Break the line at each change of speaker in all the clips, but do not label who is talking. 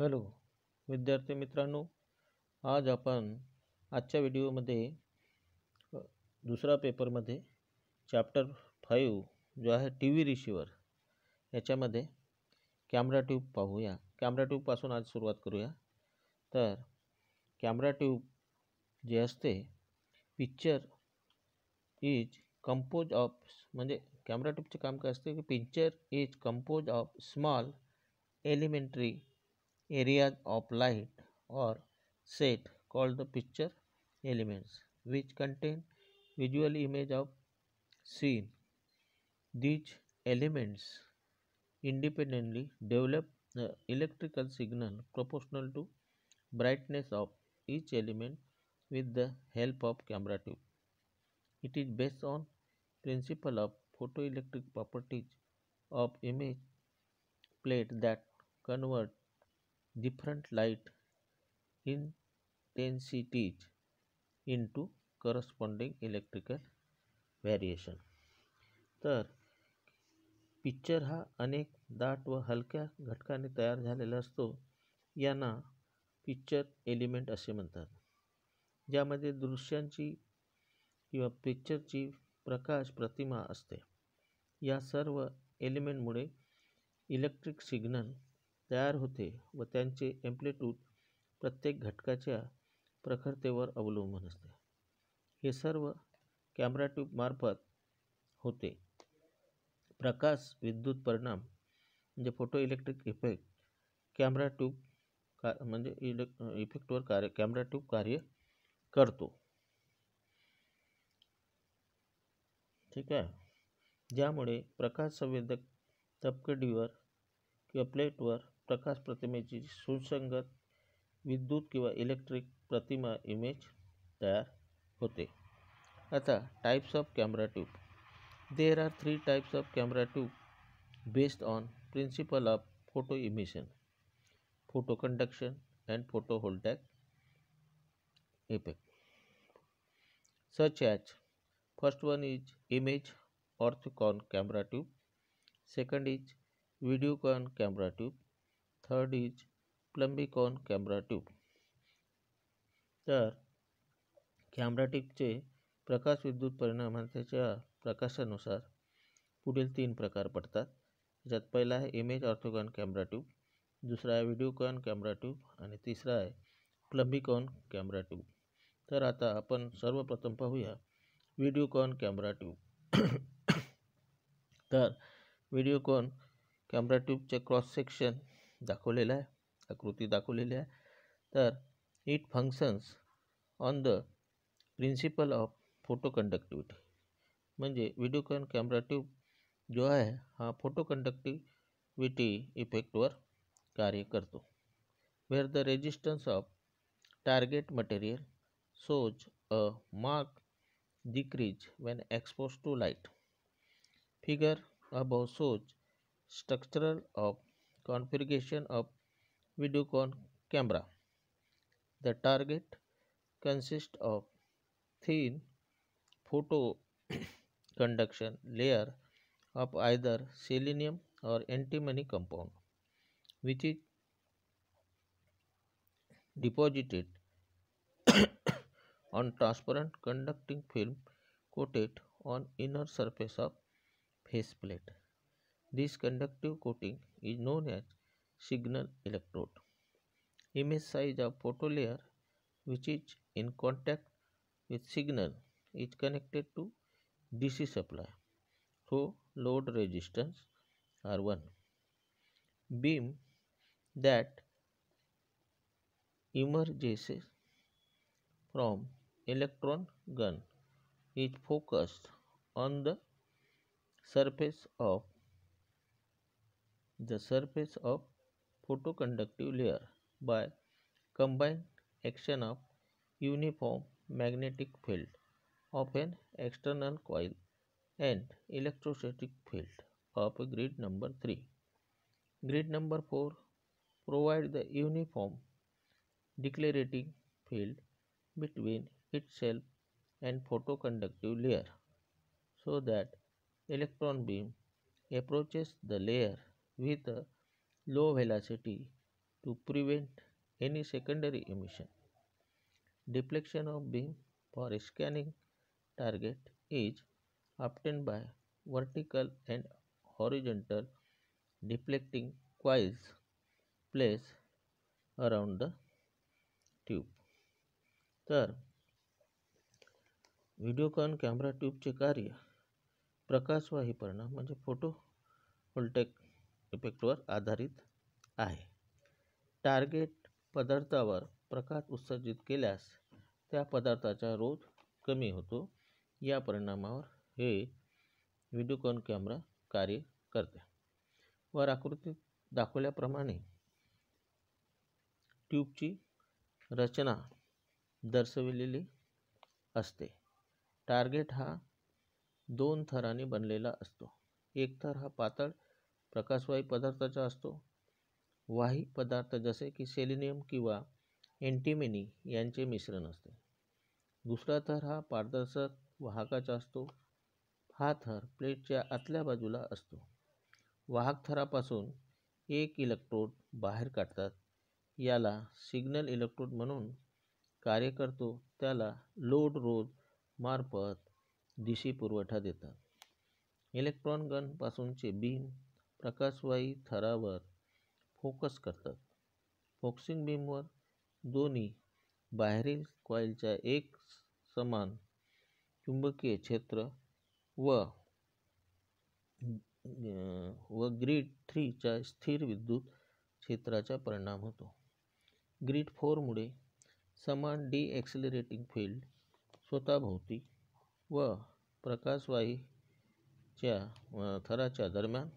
Hello विद्यार्थी मित्रांनो आज आपण आजच्या व्हिडिओमध्ये दुसरा पेपरमध्ये चॅप्टर फाईव्ह जो आहे टी व्ही रिसिवर याच्यामध्ये कॅमेरा ट्यूब पाहूया कॅमेरा ट्यूबपासून आज सुरुवात करूया तर कॅमेरा ट्यूब जे असते पिक्चर इज कंपोज ऑफ म्हणजे कॅमेरा ट्यूबचे काम काय असते की picture is compose of small elementary areas of light or set called the picture elements which contain visual image of scene these elements independently develop the electrical signal proportional to brightness of each element with the help of camera tube it is based on principle of photoelectric properties of image plate that convert different light intensities into corresponding electrical variation तर पिक्चर हा अनेक दाट व हलक्या घटकाने तयार झालेला असतो यांना पिक्चर एलिमेंट असे म्हणतात ज्यामध्ये दृश्यांची किंवा पिक्चरची प्रकाश प्रतिमा असते या सर्व एलिमेंटमुळे इलेक्ट्रिक सिग्नल तयार होते व त्यांचे एम्प्लिट्यूड प्रत्येक घटकाच्या प्रखरतेवर अवलंबून असते हे सर्व कॅमेरा ट्यूबमार्फत होते प्रकाश विद्युत परिणाम म्हणजे photo electric effect camera tube का म्हणजे इलेक् इफेक्टवर कार्य कॅमेरा ट्यूब कार्य करतो ठीक आहे ज्यामुळे प्रकाश संवेदक तपकडीवर किंवा प्लेटवर प्रकाश प्रतिमेची सुसंगत विद्युत किंवा इलेक्ट्रिक प्रतिमा इमेज तयार होते आता types of camera tube there are three types of camera tube based on principle of photo emission photo conduction and photo voltaic effect such as first one is image orthicon camera tube second is vidicon camera tube third is plumbicon camera tube तर camera ट्यूबचे प्रकाश विद्युत परिणामांच्या प्रकाशानुसार पुढील तीन प्रकार पडतात ज्यात पहिला आहे इमेज ऑर्थोकॉन कॅमरा ट्यूब दुसरा आहे व्हिडिओकॉन कॅमरा ट्यूब आणि तिसरा आहे प्लंबिकॉन कॅमरा ट्यूब तर आता आपण सर्वप्रथम पाहूया व्हिडिओकॉन कॅमरा ट्यूब तर व्हिडिओकॉन कॅमरा ट्यूबचे क्रॉस सेक्शन दाखवलेला है आकृति दाखिल है तो it functions on the principle of photo conductivity मजे वीडियोकॉन कैमरा ट्यूब जो है हा फोटो कंडक्टिव्हिटी इफेक्टवर कार्य करतो where the resistance of target material shows a mark decrease when expose to light figure above shows structural of configuration of videocon camera. The target consists of thin photo conduction layer of either selenium or antimony compound which is deposited on transparent conducting film coated on inner surface of face plate this conductive coating is known as signal electrode. Image size of photolayer which is in contact with signal is connected to DC supply. So load resistance R1. Beam that emerges from electron gun is focused on the surface of the surface of photoconductive layer by combined action of uniform magnetic field of an external coil and electrostatic field of grid number 3 grid number 4 provide the uniform declerating field between itself and photoconductive layer so that electron beam approaches the layer with low velocity to prevent any secondary emission deflection of beam for scanning target is obtained by vertical and horizontal deflecting coils placed around the tube तर vidicon camera ट्यूबचे कार्य प्रकाशवाही परिणाम म्हणजे photo Holtec इफेक्टवर आधारित आहे target पदार्थावर प्रकाश उत्सर्जित केल्यास त्या पदार्थाचा रोध कमी होतो या परिणामावर हे व्हिडिओकॉन कॅमेरा कार्य करते वर आकृतीत दाखवल्याप्रमाणे ट्यूबची रचना दर्शविलेली असते टार्गेट हा दोन थराने बनलेला असतो एक थर हा पातळ प्रकाशवाही पदार्थाचा असतो वाही पदार्थ जसे की सेलिनियम किंवा एंटीमेनी यांचे मिश्रण असते दुसरा थर हा पारदर्शक वाहकाचा असतो हा थर प्लेटच्या आतल्या बाजूला असतो वाहक थरापासून एक इलेक्ट्रोड बाहेर काढतात याला सिग्नल इलेक्ट्रोड म्हणून कार्य करतो त्याला लोड रोज मार्फत दिशी पुरवठा देतात इलेक्ट्रॉन गनपासूनचे बीम प्रकाशवाई थरावर फोकस करतात फोकसिंग बीमवर दोन्ही बाहेरील कॉईलच्या एक समान चुंबकीय क्षेत्र व व ग्रीड थ्रीच्या स्थिर विद्युत क्षेत्राचा परिणाम होतो ग्रीड फोरमुळे समान डी एक्सिलरेटिंग फील्ड स्वतःभोवती व प्रकाशवाहीच्या थराच्या दरम्यान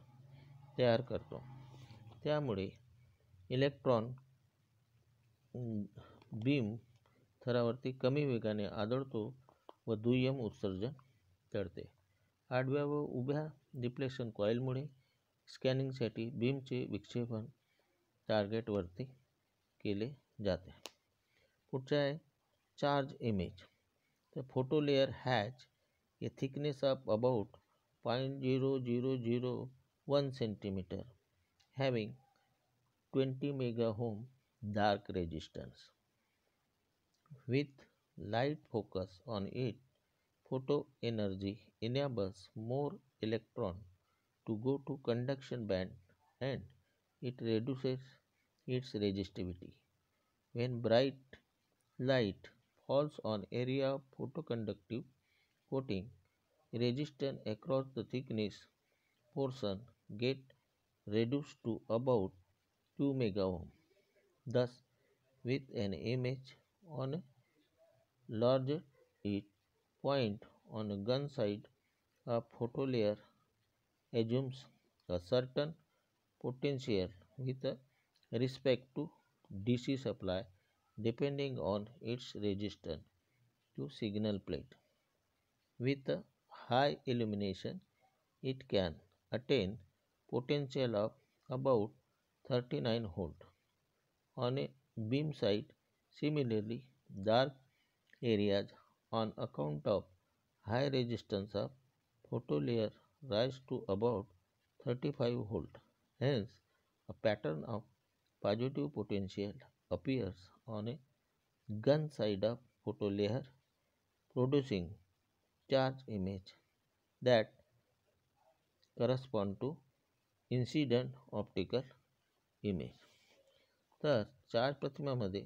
तयार करतो त्यामुळे इलेक्ट्रॉन बीम थरावरती कमी वेगाने आदळतो व दुय्यम उत्सर्जन करते आडव्या व उभ्या डिप्लेशन कॉईलमुळे स्कॅनिंगसाठी बीमचे विक्षेपण टार्गेटवरती केले जाते पुढचे आहे चार्ज इमेज तर photo layer has a thickness of about point zero zero zero 1 centimeter having 20 mega ohm dark resistance with light focus on it photo energy enables more electron to go to conduction band and it reduces its resistivity when bright light falls on area of photoconductive coating resistance across the thickness portion get reduced to about 2 mega ohm. Thus, with an image on a larger point on a gun side, a photolayer assumes a certain potential with respect to DC supply depending on its resistance to signal plate. With high illumination, it can attain potential of about 39 volt. On a beam side, similarly, dark areas on account of high resistance of photo layer rise to about 35 volt. Hence, a pattern of positive potential appears on a gun side of photo layer, producing charge image that correspond to incident optical image तर चार प्रतिमामध्ये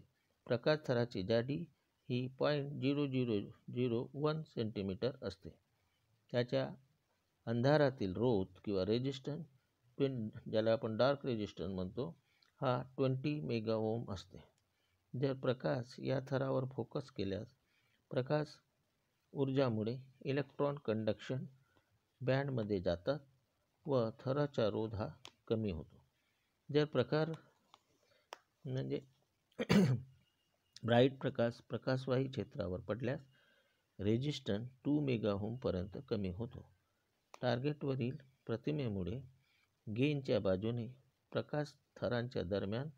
प्रकाश थराची जाडी ही point zero zero zero one centimetre असते त्याच्या अंधारातील रोत किंवा रेजिस्टन ट्वें ज्याला आपण डार्क रेजिस्टन म्हणतो हा ट्वेंटी मेगा ओम असते जर प्रकाश या थरावर फोकस केल्यास प्रकाश ऊर्जामुळे इलेक्ट्रॉन कंडक्शन बँडमध्ये जातात व थराचा रोध हा कमी होतो जर प्रकार म्हणजे ब्राईट प्रकाश प्रकाशवाही क्षेत्रावर पडल्यास रेजिस्टन टू मेगाहोमपर्यंत कमी होतो टार्गेटवरील प्रतिमेमुळे गेनच्या बाजूने प्रकाश थरांच्या दरम्यान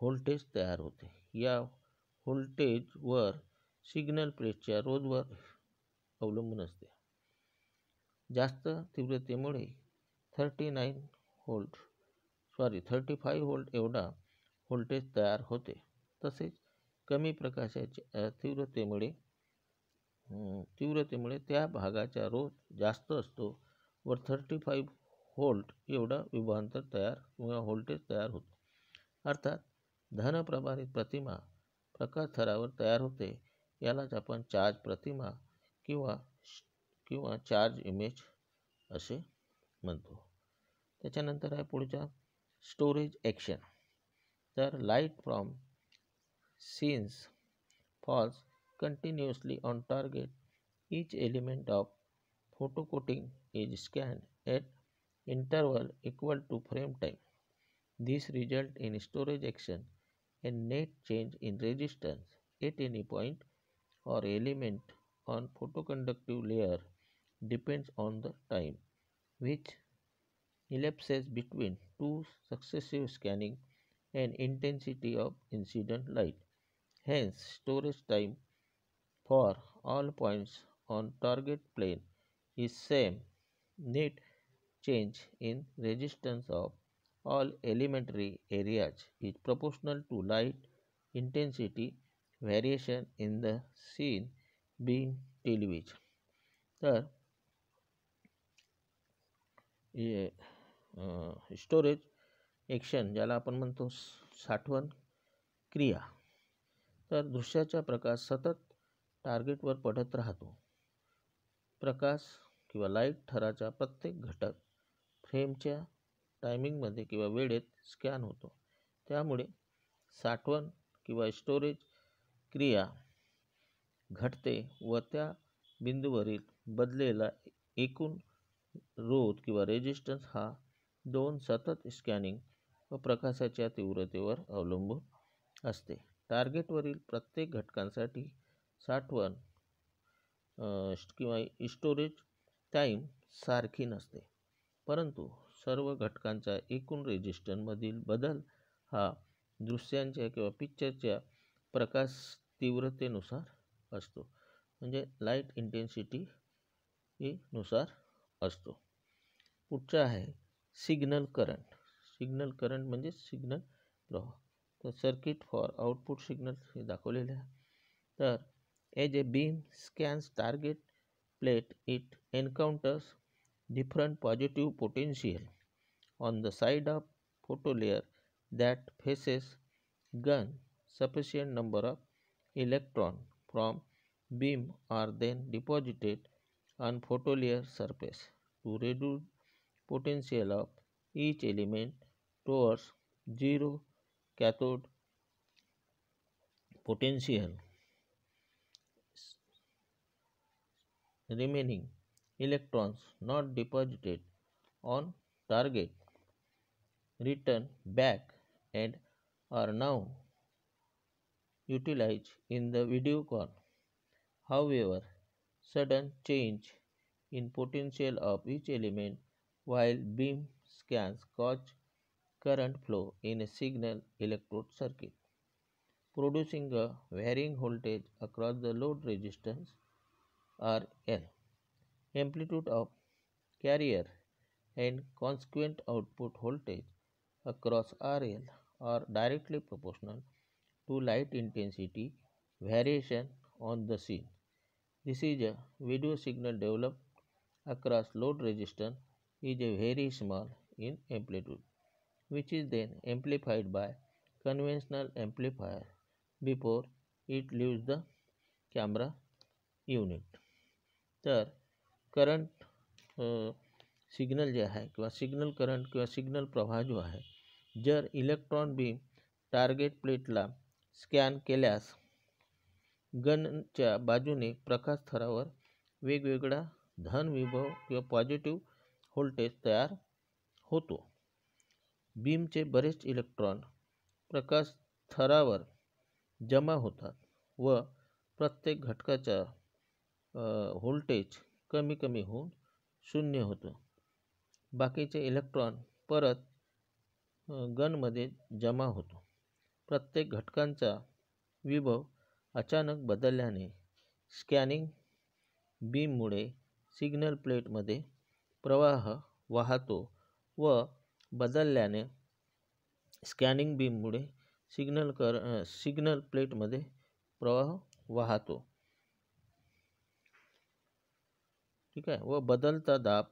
व्होल्टेज तयार होते या व्होल्टेजवर सिग्नल प्रेसच्या रोधवर अवलंबून असते जास्त तीव्रतेमुळे thirty nine volt sorry thirty five volt एवढा व्होल्टेज तयार होते तसेच कमी प्रकाशाच्या तीव्रतेमुळे तीव्रतेमुळे त्या भागाचा रोध जास्त असतो व थर्टी फाईव्ह व्होल्ट एवढा विभांतर तयार किंवा व्होल्टेज तयार होतो अर्थात धनप्रभारित प्रतिमा प्रकाश थरावर तयार होते यालाच आपण चार्ज प्रतिमा किंवा किंवा चार्ज इमेज असे म्हणतो त्याच्यानंतर आहे पुढचा स्टोरेज एक्शन तर light from scenes falls continuously on target each element of photo coating is scan at interval equal to frame time this result in storage action and net change in resistance at any point or element on photo conductive layer depends on the time which elapses between two successive scanning and intensity of incident light. Hence, storage time for all points on target plane is same. Net change in resistance of all elementary areas is proportional to light intensity variation in the scene being televised. The हे storage action ज्याला आपण म्हणतो साठवण क्रिया तर दृश्याचा प्रकाश सतत टार्गेटवर पडत राहतो प्रकाश किंवा लाईट थराचा प्रत्येक घटक फ्रेमच्या टायमिंगमध्ये किंवा वेळेत स्कॅन होतो त्यामुळे साठवण किंवा स्टोरेज क्रिया घटते व त्या बिंदूवरील बदलेला एकूण रोध किंवा रेजिस्टन्स हा दोन सतत स्कॅनिंग व प्रकाशाच्या तीव्रतेवर अवलंबून असते टार्गेटवरील प्रत्येक घटकांसाठी साठवण किंवा स्टोरेज टाईम सारखी नसते परंतु सर्व घटकांचा एकूण रेजिस्टनमधील बदल हा दृश्यांच्या किंवा पिक्चरच्या प्रकाश तीव्रतेनुसार असतो म्हणजे लाईट इंटेन्सिटी नुसार असतो पुढचा आहे सिग्नल करंट सिग्नल करंट म्हणजे सिग्नल प्रवाह तर सर्किट फॉर आउटपुट सिग्नल हे दाखवलेले आहे तर as a beam scans target plate it encounters different positive potential on the side of photo layer that faces gun sufficient number of electron from beam are then deposited on photolayer surface to reduce potential of each element towards zero cathode potential remaining electrons not deposited on target return back and are now utilized in the video call. However, sudden change in potential of each element while beam scans cause current flow in a signal electrode circuit producing a varying voltage across the load resistance RL. Amplitude of carrier and consequent output voltage across RL are directly proportional to light intensity variation on the scene. This is a video signal developed across load resistance is a very small in amplitude, which is then amplified by conventional amplifier before it leaves the camera unit तर current signal जे आहे किंवा signal current किंवा signal प्रवाह जो आहे जर electron beam target प्लेटला स्कॅन केल्यास गनच्या बाजूने प्रकाश थरावर वेगवेगळा धन विभव किंवा पॉझिटिव्ह व्होल्टेज तयार होतो बीमचे बरेच इलेक्ट्रॉन प्रकाश थरावर जमा होतात व प्रत्येक घटकाचा व्होल्टेज कमी कमी होऊन शून्य होतो बाकीचे इलेक्ट्रॉन परत गनमध्ये जमा होतो प्रत्येक घटकांचा विभव अचानक बदलल्याने स्कॅनिंग बीममुळे सिग्नल प्लेटमध्ये प्रवाह वाहतो व बदलल्याने स्कॅनिंग बीममुळे सिग्नल कर सिग्नल प्लेटमध्ये प्रवाह वाहतो ठीक आहे व बदलता दाब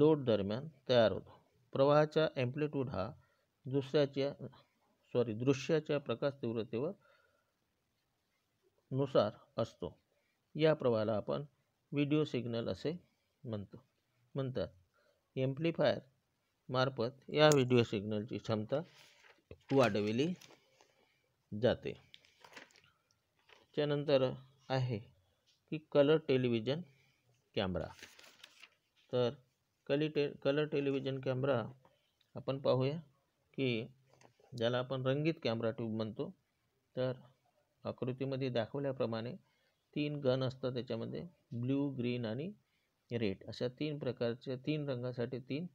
लोड दरम्यान तयार होतो प्रवाहाचा एम्प्लिट्यूड हा दुसऱ्याच्या सॉरी दृश्याच्या प्रकाश तीव्रतेवर नुसार असतो या प्रवाहाला आपण व्हिडिओ सिग्नल असे म्हणतो म्हणतात एम्प्लिफायर मार्फत या व्हिडिओ सिग्नलची क्षमता वाढविली जाते त्यानंतर आहे की कलर टेलिव्हिजन कॅमेरा तर कली टे कलर टेलिव्हिजन कॅमेरा आपण पाहूया की ज्याला आपण रंगीत कॅमेरा ट्यूब म्हणतो तर आकृतीमध्ये दाखवल्याप्रमाणे तीन गण असतात त्याच्यामध्ये ब्ल्यू ग्रीन आणि रेड अशा तीन प्रकारच्या तीन रंगासाठी तीन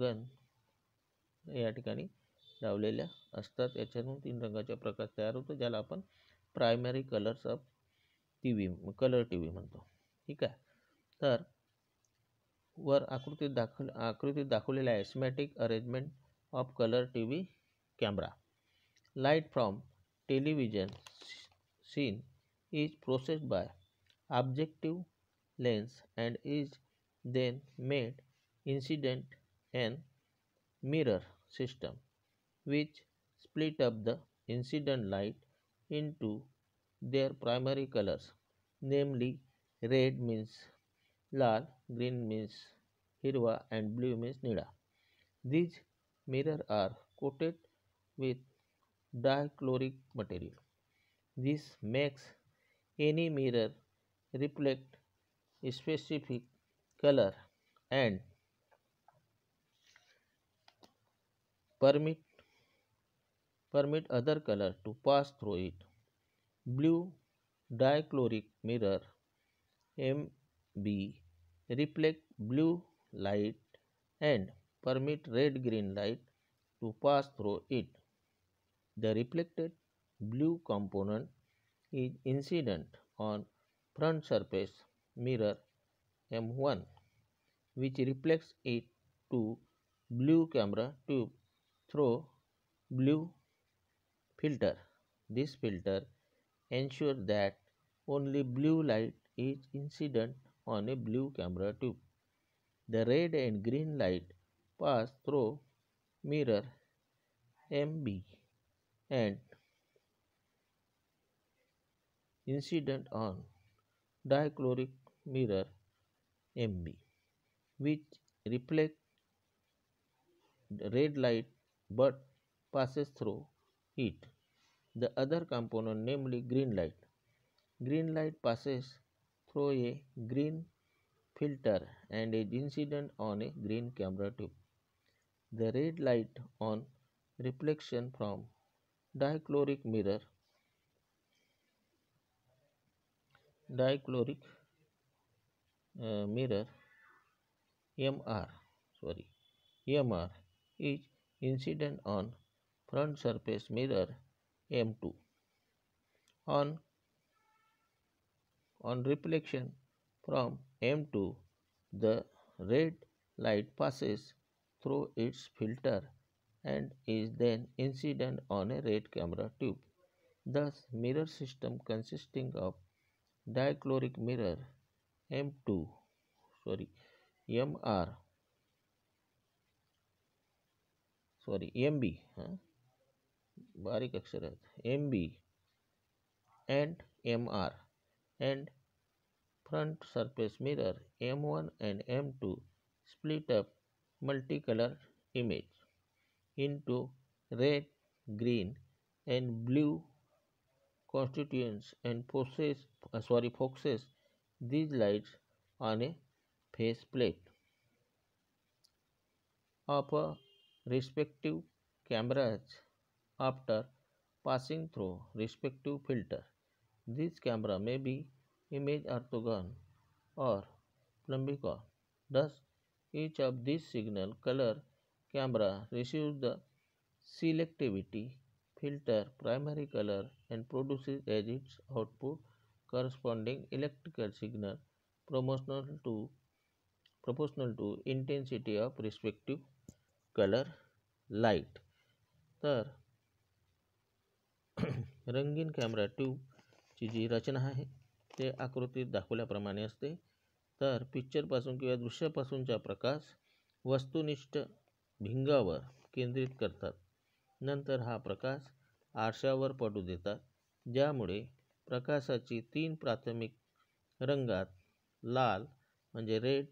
गन या ठिकाणी लावलेल्या असतात याच्यातून तीन रंगाचा प्रकाश तयार होतो ज्याला आपण primary colours of T V colour T V म्हणतो ठीक आहे तर वर आकृतीत दाखव आकृतीत दाखवलेल्या आहे schematic arrangement of colour T V camera light from television scene is processed by objective lens and is then made incident and mirror system which split up the incident light into their primary colors namely red means lal green means hirwa and blue means nila these mirrors are coated with dichloric material this makes any mirror reflect specific color and permit permit other color to pass through it blue dichloric mirror mb reflect blue light and permit red green light to pass through it the reflected blue component is incident on front surface mirror M1 which reflects it to blue camera tube through blue filter. This filter ensures that only blue light is incident on a blue camera tube. The red and green light pass through mirror MB and incident on dichloric mirror MB which reflect red light but passes through it. The other component namely green light. Green light passes through a green filter and is incident on a green camera tube. The red light on reflection from dichloric mirror dichloric uh, mirror MR sorry MR is incident on front surface mirror M2 on on reflection from M2 the red light passes through its filter and is then incident on a red camera tube thus mirror system consisting of dichloric mirror m2 sorry mr sorry mb huh? बारीक MB and MR and front surface mirror M1 and M2 split up multicolored image into red, green and blue constituents and possess uh, sorry foxes these lights on a face plate of a respective cameras after passing through respective filter this camera may be image orthogon or plumbicorn thus each of these signal color camera receives the selectivity filter primary color and produces as its output corresponding electrical signal proportional to proportional to intensity of respective color light तर रंगीन camera ट्यूबची जी रचना आहे ते आकृतीत दाखवल्याप्रमाणे असते तर पिक्चरपासून किंवा दृश्यापासूनचा प्रकाश वस्तुनिष्ठ भिंगावर केंद्रित करतात नंतर हा प्रकाश आरशावर पडू देतात ज्यामुळे प्रकाशाची तीन प्राथमिक रंगात लाल म्हणजे रेड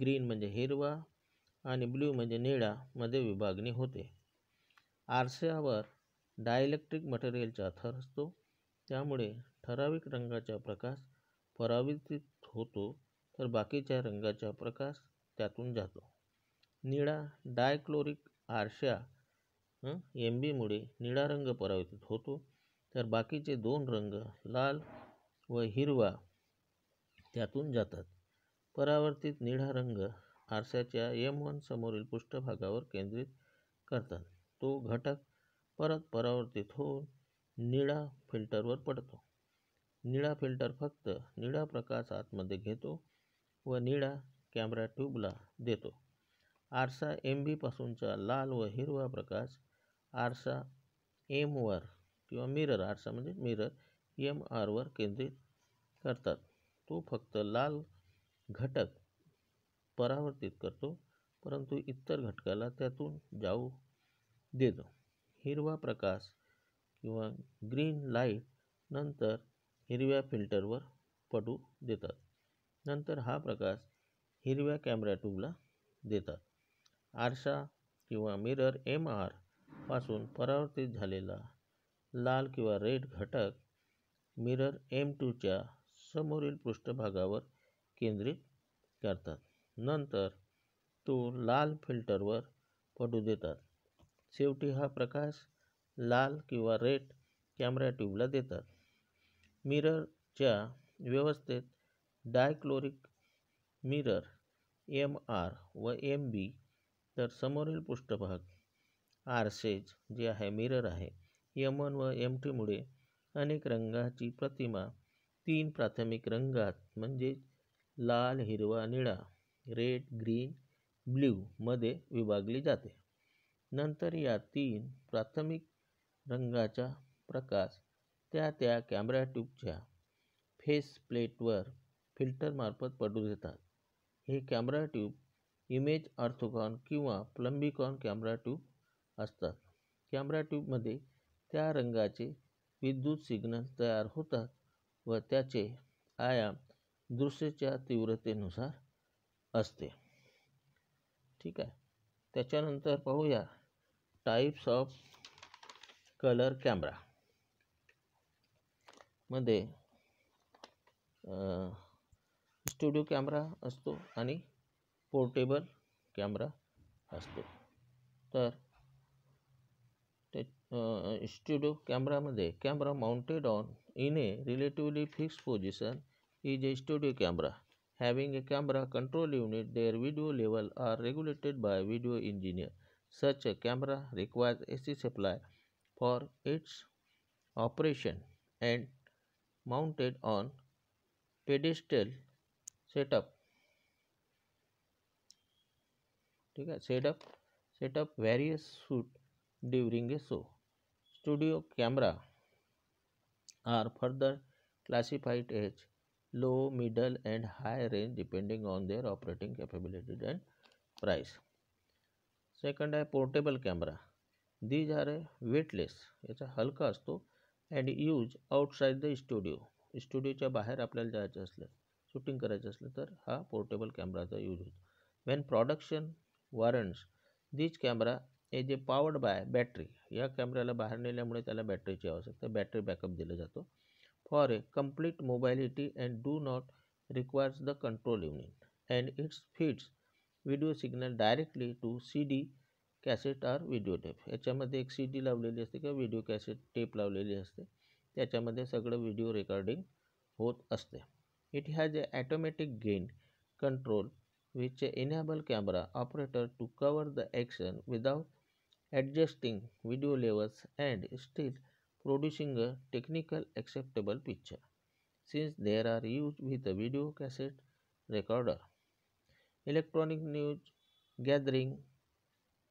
ग्रीन म्हणजे हिरवा आणि ब्ल्यू म्हणजे निळामध्ये विभागणी होते आरशावर डायलेक्ट्रिक मटेरियलचा थर असतो त्यामुळे ठराविक रंगाचा प्रकाश परावर्तित होतो तर बाकीच्या रंगाचा प्रकाश त्यातून जातो निळा डायक्लोरिक आरशा एम बीमुळे निळा रंग परावर्तित होतो तर बाकीचे दोन रंग लाल व हिरवा त्यातून जातात परावर्तित निळा रंग आरशाच्या एम वन समोरील पृष्ठभागावर केंद्रित करतात तो घटक परत परावर्तित होऊन निळा फिल्टरवर पडतो निळा फिल्टर फक्त निळा प्रकाश आतमध्ये घेतो व निळा कॅमेरा ट्यूबला देतो आरसा एम बीपासूनचा लाल व हिरवा प्रकाश आरसा एमवर किंवा मिरर आरसा म्हणजे मिरर एम आरवर केंद्रित करतात तो फक्त लाल घटक परावर्तित करतो परंतु इतर घटकाला त्यातून जाऊ देतो हिरवा प्रकाश किंवा ग्रीन लाईट नंतर हिरव्या फिल्टरवर पडू देतात नंतर हा प्रकाश हिरव्या कॅमेरा ट्यूबला देतात आरसा किंवा मिरर एम आर पासून परावर्तित झालेला लाल किंवा रेड घटक मिरर एम टूच्या समोरील पृष्ठभागावर केंद्रित करतात नंतर तो लाल फिल्टरवर पडू देतात शेवटी हा प्रकाश लाल किंवा रेड कॅमेरा ट्यूबला देतात मिररच्या व्यवस्थेत डायक्लोरिक मिरर एम आर व एम बी तर समोरील पृष्ठभाग आरसेज जे आहे मिरर आहे यमन व यम टीमुळे अनेक रंगाची प्रतिमा तीन प्राथमिक रंगात म्हणजेच लाल हिरवा निळा रेड ग्रीन ब्ल्यूमध्ये विभागली जाते नंतर या तीन प्राथमिक रंगाचा प्रकाश त्या त्या कॅमेरा ट्यूबच्या फेस प्लेटवर फिल्टरमार्फत पडू देतात हे कॅमेरा ट्यूब इमेज ऑर्थोकॉन किंवा प्लंबिकॉन कॅमेरा ट्यूब असतात कॅमेरा ट्यूबमध्ये त्या रंगाचे विद्युत सिग्नल तयार होतात व त्याचे आयाम दृश्यच्या तीव्रतेनुसार असते ठीक आहे त्याच्यानंतर पाहूया टाईप्स ऑफ कलर कॅमरा मध्ये स्टुडिओ कॅमेरा असतो आणि पोर्टेबल कॅमेरा असतो तर स्टुडिओ कॅमेरामध्ये camera mounted on in a relatively fixed position is a studio camera having a camera control unit there video level are regulated by video engineer such a camera requires A C supply for its operation and mounted on pedestal setup ठीक आहे setup setup various shoot during a show studio camera are further classified as low, middle and high range depending on their operating capability and price. Second है portable camera. These are weightless याचा हलका असतो and use outside the studio. स्टुडिओच्या बाहेर आपल्याला जायचं असलं shooting करायचं असलं तर हा पोर्टेबल कॅमेराचा यूज होतो when production warrants these camera हे जे पॉवर्ड बाय बॅटरी या कॅमेऱ्याला बाहेर नेल्यामुळे त्याला बॅटरीची आवश्यकता बॅटरी बॅकअप दिला जातो for a complete mobility and do not requires the control unit and its fits video signal directly to C D cassette or video tape याच्यामध्ये एक सी डी लावलेली असते किंवा व्हिडिओ कॅसेट टेप लावलेली असते त्याच्यामध्ये सगळं व्हिडिओ रेकॉर्डिंग होत असते it has a automatic gain control which enable camera operator to cover the action without adjusting video levels and still producing a technical acceptable picture since they are used with a video cassette recorder. Electronic news gathering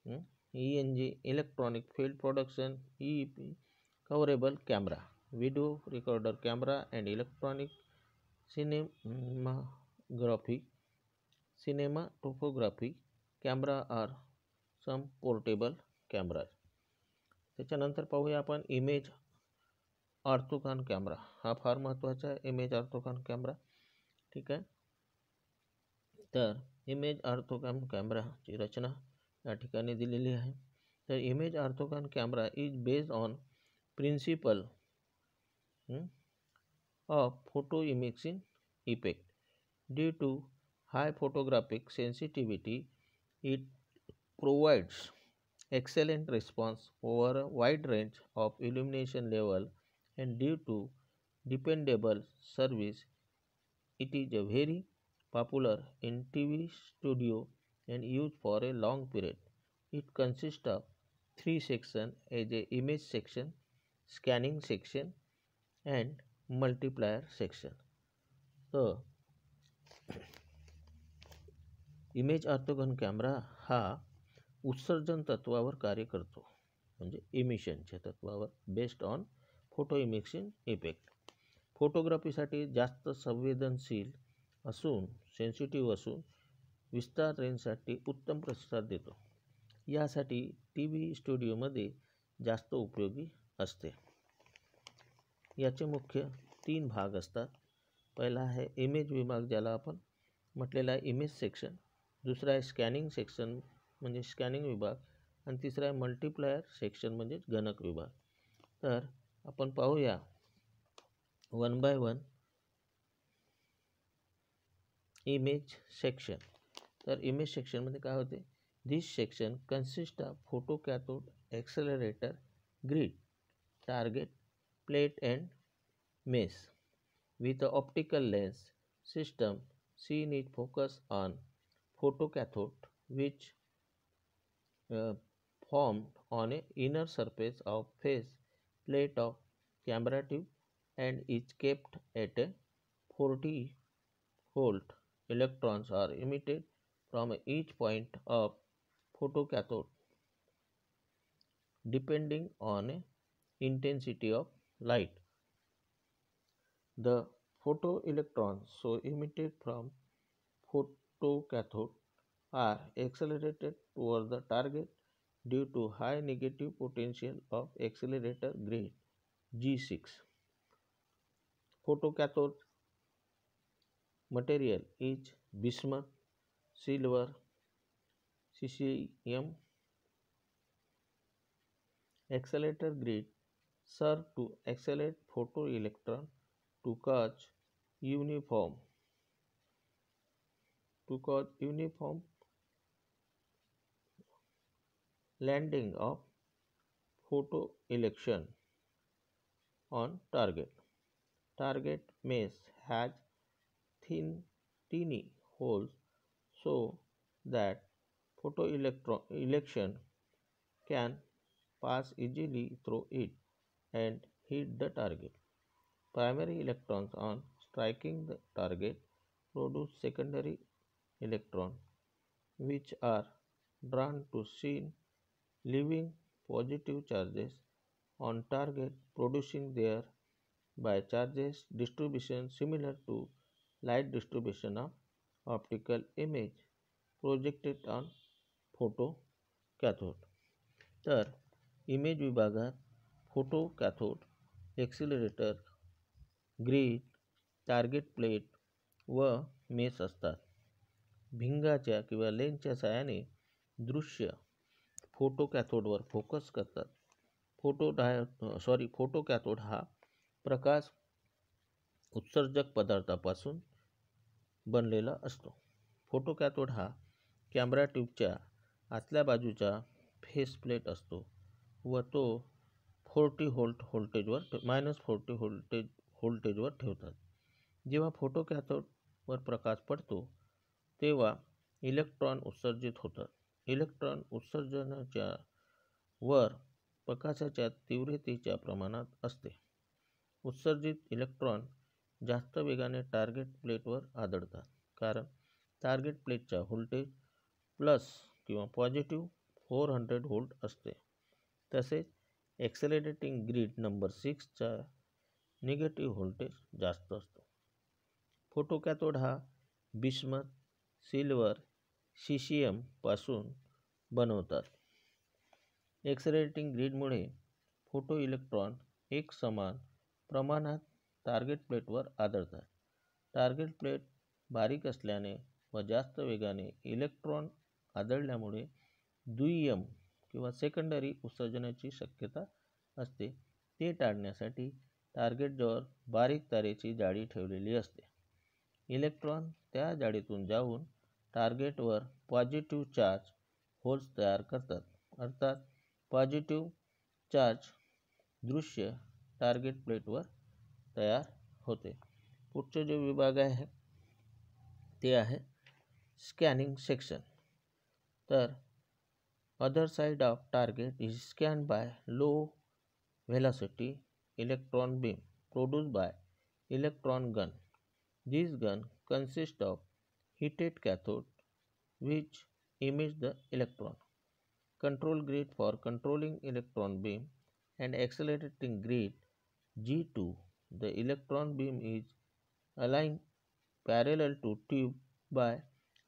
hmm, ENG electronic field production EEP coverable camera video recorder camera and electronic cinematography topography camera are some portable cameras त्याच्यानंतर पाहूया अपन image orthicon camera हा फार महत्त्वाचा image orthicon camera ठीक है तर image आर्थोकान की रचना यठिका दिल्ली है तो image orthicon camera is based on principle of photo इमेक्सिंग effect due to high photographic sensitivity it provides excellent response over a wide range of illumination level and due to dependable service it is a very popular in TV studio and used for a long period it consists of three sections as a image section scanning section and multiplier section the image orthogon camera ha उत्सर्जन तत्वावर कार्य करतो म्हणजे इमिशनच्या तत्वावर based on photo इमिक्सिंग effect फोटोग्राफीसाठी जास्त संवेदनशील असून सेन्सिटिव्ह असून विस्तार रेंजसाठी उत्तम प्रतिसाद देतो यासाठी टी व्ही स्टुडिओमध्ये जास्त उपयोगी असते याचे मुख्य तीन भाग असतात पहिला आहे इमेज विभाग ज्याला आपण म्हटलेला आहे इमेज सेक्शन दुसरा आहे स्कॅनिंग सेक्शन म्हणजे स्कॅनिंग विभाग आणि तिसरा आहे मल्टीप्लायर सेक्शन म्हणजे गणक विभाग तर आपण पाहूया one by one image section तर इमेज सेक्शनमध्ये काय होते this section consist of photo cathode accelerator grid target plate and mesh with a optical lens system scene it focus on photo cathode which uh, formed on an inner surface of face plate of camera tube and is kept at a 40 volt. Electrons are emitted from each point of photocathode depending on intensity of light. The photoelectrons so emitted from photocathode are accelerated toward the target due to high negative potential of accelerator grade G6. Photocathode material is bismuth, silver, CCM. Accelerator grid serve to accelerate photoelectron to cause uniform to cause uniform landing of photoelection on target. Target mesh has thin teeny holes so that photoelection can pass easily through it and hit the target. Primary electrons on striking the target produce secondary electron which are drawn to scene leaving positive charges on target producing their by charges distribution similar to light distribution of optical image projected on photo cathode. तर इमेज विभागात photo cathode accelerator grid target plate व mesh असतात भिंगाच्या किंवा लेन्सच्या साहाय्याने दृश्य फोटो कॅथोडवर फोकस करतात फोटो डाय सॉरी फोटो कॅथोड हा प्रकाश उत्सर्जक पदार्थापासून बनलेला असतो फोटो कॅथोड हा कॅमेरा ट्यूबच्या आतल्या बाजूचा फेस प्लेट असतो व तो फोर्टी होल्ट व्होल्टेजवर मायनस फोर्टी व्होल्टेज व्होल्टेजवर ठेवतात जेव्हा फोटो कॅथोडवर प्रकाश पडतो तेव्हा इलेक्ट्रॉन उत्सर्जित होतात इलेक्ट्रॉन उत्सर्जनाच्या वर प्रकाशाच्या तीव्रतेच्या प्रमाणात असते उत्सर्जित इलेक्ट्रॉन जास्त वेगाने टार्गेट प्लेटवर आदळतात कारण टार्गेट प्लेटचा व्होल्टेज प्लस किंवा पॉझिटिव्ह फोर हंड्रेड व्होल्ट असते तसेच एक्सेलेटेटिंग ग्रीड नंबर सिक्सचा निगेटिव्ह व्होल्टेज जास्त असतो फोटो कॅथोड हा बिस्मत सिल्वर पासून बनवतात एक्सरेटिंग ग्रीडमुळे फोटो इलेक्ट्रॉन एक समान प्रमाणात टार्गेट प्लेटवर आदळतात टार्गेट प्लेट बारीक असल्याने व जास्त वेगाने इलेक्ट्रॉन आदळल्यामुळे दुय्यम किंवा सेकंडरी उत्सर्जनाची शक्यता असते ते टाळण्यासाठी टार्गेटजवळ बारीक तारेची जाळी ठेवलेली असते इलेक्ट्रॉन त्या जाळीतून जाऊन व पॉजिटिव चार्ज होल्स तैयार करता अर्थात पॉजिटिव चार्ज दृश्य टार्गेट प्लेटवर तैयार होते पुढ़ जो विभाग है ते है स्कैनिंग सेक्शन तर other side of target is scan by low velocity electron beam produce by electron gun this gun consist of heated cathode which emits the electron. Control grid for controlling electron beam and accelerating grid G2. The electron beam is aligned parallel to tube by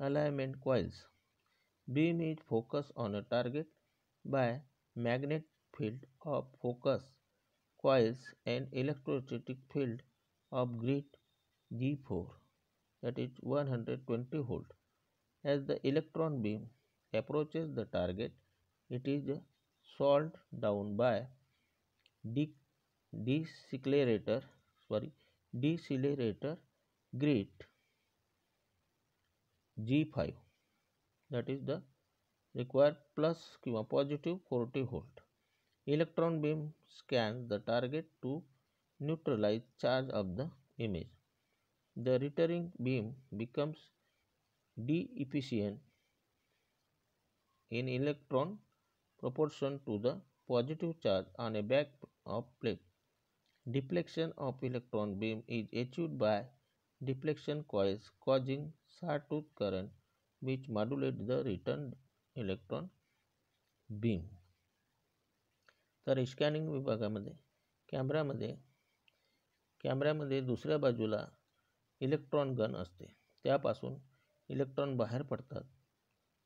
alignment coils. Beam is focused on a target by magnet field of focus coils and electrostatic field of grid G4 that is 120 volt. As the electron beam approaches the target, it is slowed down by decelerator sorry decelerator grid G5 that is the required plus 40 volt. Electron beam scans the target to neutralize charge of the image. the returning beam becomes deficient in electron proportion to the positive charge on a back of plate. Deflection of electron beam is achieved by deflection coils causing sawtooth current which modulates the return electron beam. तर scanning विभागामध्ये कॅमेरामध्ये कॅमेऱ्यामध्ये दुसऱ्या बाजूला electron gun असते त्यापासून electron बाहेर पडतात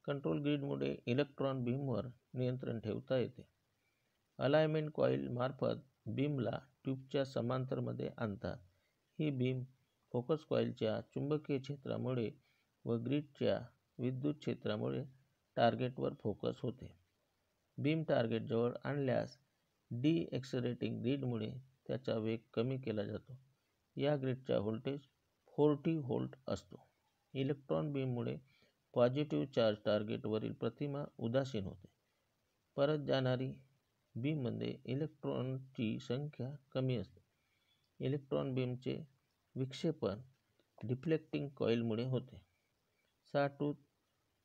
कंट्रोल ग्रीडमुळे इलेक्ट्रॉन बीमवर नियंत्रण ठेवता येते अलायमेंट कॉईलमार्फत बीमला ट्यूबच्या समांतरमध्ये आणतात ही बीम फोकस कॉईलच्या चुंबकीय क्षेत्रामुळे व ग्रीडच्या विद्युत क्षेत्रामुळे टार्गेटवर फोकस होते बीम टार्गेटजवळ आणल्यास डी एक्सरेटिंग ग्रीडमुळे त्याचा वेग कमी केला जातो या ग्रीडच्या व्होल्टेज फोर्टी व्होल्ट असतो इलेक्ट्रॉन बीममुळे पॉझिटिव्ह चार्ज टार्गेटवरील प्रतिमा उदासीन होते परत जाणारी बीममध्ये इलेक्ट्रॉनची संख्या कमी असते इलेक्ट्रॉन बीमचे विक्षेपण डिफ्लेक्टिंग कॉईलमुळे होते साटूत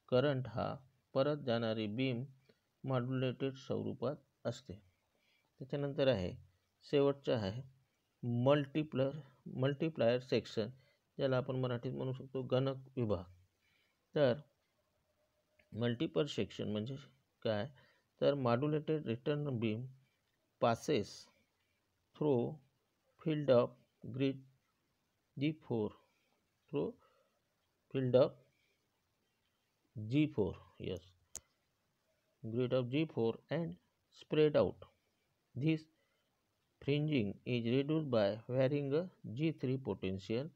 करंट हा परत जाणारी बीम मॉड्युलेटेड स्वरूपात असते त्याच्यानंतर आहे शेवटचं आहे मल्टिप्लर मल्टिप्लायर सेक्शन ज्याला आपण मराठीत म्हणू शकतो गणक विभाग तर मल्टिपल सेक्शन म्हणजे काय तर modulated return beam passes through field of grid G four through field of G four yes G four and spread out this fringing is is by varying a G three potential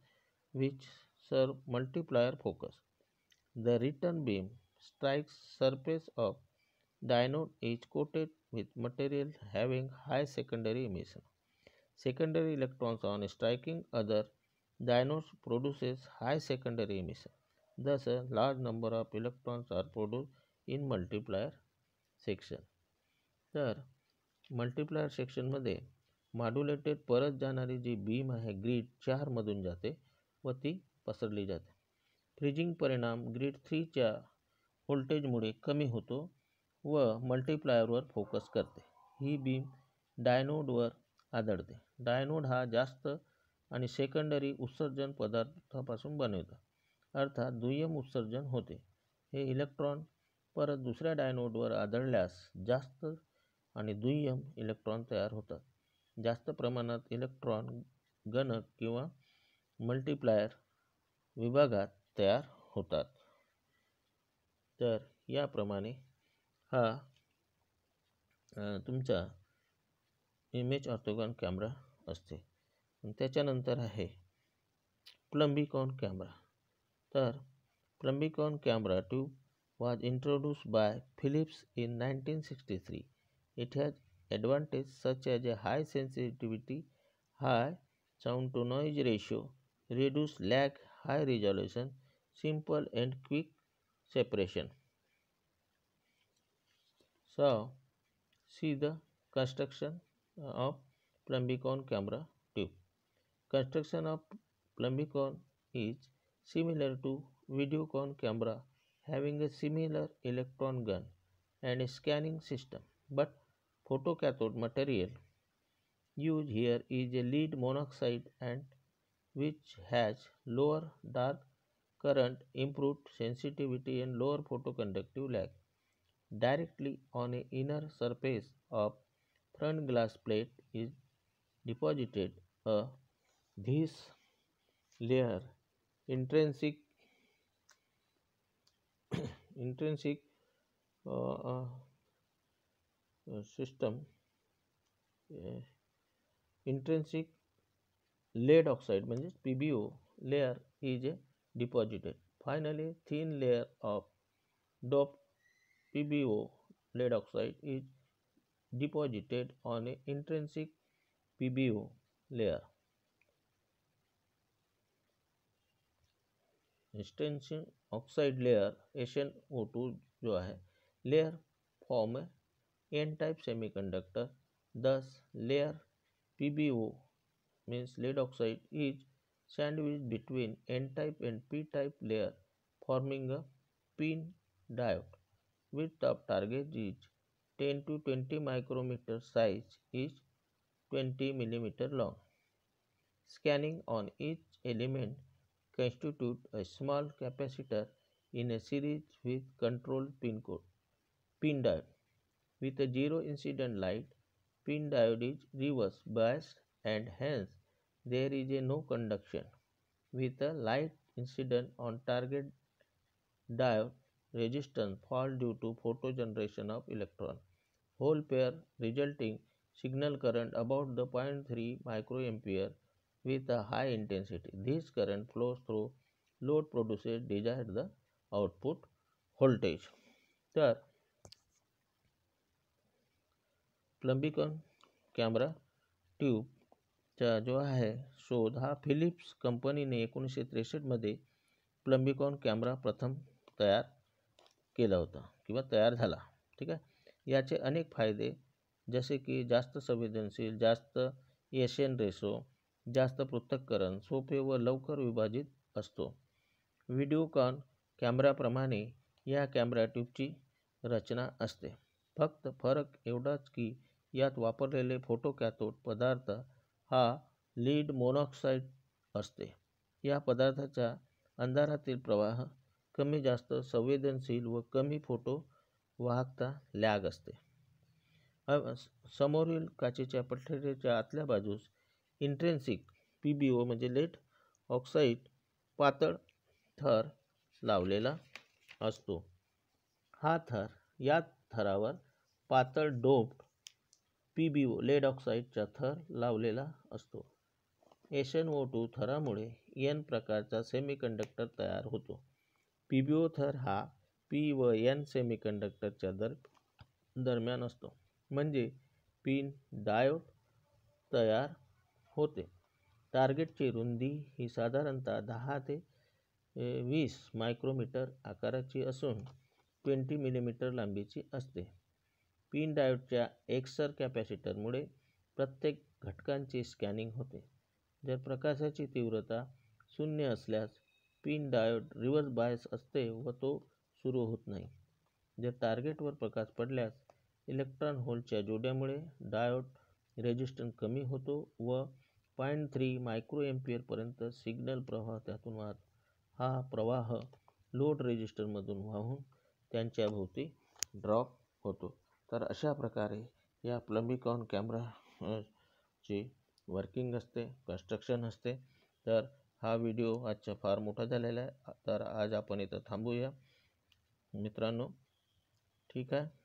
which serve multiplier focus. The return beam strikes surface of dianode is coated with material having high secondary emission. Secondary electrons on striking other diodes produces high secondary emission. Thus, a large number of electrons are produced in multiplier section. तर multiplier सेक्शनमध्ये modulated परत जाणारी जी beam आहे grid चारमधून जाते व ती पसरली जाते फ्रीजिंग परिणाम ग्रीड थ्रीच्या व्होल्टेजमुळे कमी होतो व मल्टिप्लायरवर फोकस करते ही बीम डायनोडवर आदळते डायनोड हा जास्त आणि सेकंडरी उत्सर्जन पदार्थापासून बनवतो अर्थात दुय्यम उत्सर्जन होते हे इलेक्ट्रॉन परत दुसऱ्या डायनोडवर आदळल्यास जास्त आणि दुय्यम इलेक्ट्रॉन तयार होतात जास्त प्रमाणात इलेक्ट्रॉन गणक किंवा मल्टिप्लायर विभागात तयार होतात तर याप्रमाणे हा तुमचा इमेज ऑर्थोगॉन कॅमेरा असते त्याच्यानंतर आहे प्लंबिकॉन कॅमेरा तर plumbicon camera tube was introduce by Philips in nineteen sixty three it has advantage such as a high sensitivity high sound to noise ratio reduce lag, high resolution, simple and quick separation. So, see the construction of plumbicon camera tube. Construction of plumbicon is similar to videocon camera having a similar electron gun and scanning system but photocathode material used here is a lead monoxide and which has lower dark current, improved sensitivity and lower photoconductive lag directly on an inner surface of front glass plate is deposited a this layer intrinsic intrinsic uh, uh, system uh, intrinsic lead oxide मे P B O layer is a deposited finely thin layer of dope P B O lead oxide is deposited on a intrinsic P B O layer इंस्टेंसिंग oxide layer S N O two जो है layer form N type semi conductor layer P B O means lead oxide is sandwiched between n-type and p-type layer forming a pin diode width of target is 10 to 20 micrometer size is 20 millimeter long. Scanning on each element constitute a small capacitor in a series with control pin code pin diode with a zero incident light pin diode is reverse biased and hence there is a no conduction with a light incident on target diode resistance fall due to photo generation of electron whole pair resulting signal current about the 0.3 microampere with a high intensity this current flows through load produces desired the output voltage तर plumbicon camera tube. चा जो आहे शोध हा Philips कंपनीने एकोणीसशे त्रेसष्टमध्ये प्लंबिकॉन camera प्रथम तयार केला होता किंवा तयार झाला ठीक आहे याचे अनेक फायदे जसे की जास्त संवेदनशील जास्त एशियन रेसो जास्त पृथक्करण सोपे व लवकर विभाजित असतो व्हिडिओकॉन कॅमेऱ्याप्रमाणे या कॅमेरा ट्यूबची रचना असते फक्त फरक एवढाच की यात वापरलेले फोटो कॅथोड पदार्थ हा लीड मोनॉक्साईड असते या पदार्थाचा अंधारातील प्रवाह कमी जास्त संवेदनशील व कमी फोटो वाहकता लॅग असते समोरील काचेच्या पठ्ठेच्या आतल्या बाजूस इंट्रेन्सिक पी बी ओ म्हणजे लेट ऑक्साईड पातळ थर लावलेला असतो हा थर या थरावर पातळ dope P B O lead ऑक्साईडचा थर लावलेला असतो एस एन ओ टू थरामुळे एन प्रकारचा सेमीकंडक्टर तयार होतो पी बी ओ थर हा पी व एन सेमीकंडक्टरच्या दर दरम्यान असतो म्हणजे पिन डायोड तयार होते टार्गेटची रुंदी ही साधारणतः दहा ते वीस मायक्रोमीटर आकाराची असून ट्वेंटी मिलीमीटर लांबीची असते पिन डायोडच्या एक्सर कॅपॅसिटरमुळे प्रत्येक घटकांचे स्कॅनिंग होते जर प्रकाशाची तीव्रता शून्य असल्यास पिन डायोड रिव्हर्स बायस असते व तो सुरू होत नाही जर टार्गेटवर प्रकाश पडल्यास इलेक्ट्रॉन होलच्या जोड्यामुळे डायोड रेजिस्टन कमी होतो व पॉईंट थ्री मायक्रो एम्पियरपर्यंत सिग्नल प्रवाह त्यातून वाहत हा प्रवाह लोड रेजिस्टरमधून वाहून त्यांच्या भोवती ड्रॉप होतो तर अशा प्रकारे या प्लंबिकॉन कॅमेरा ची वर्किंग असते कन्स्ट्रक्शन असते तर हा व्हिडिओ आजचा फार मोठा झालेला आहे तर आज आपण इथं थांबूया मित्रांनो ठीक आहे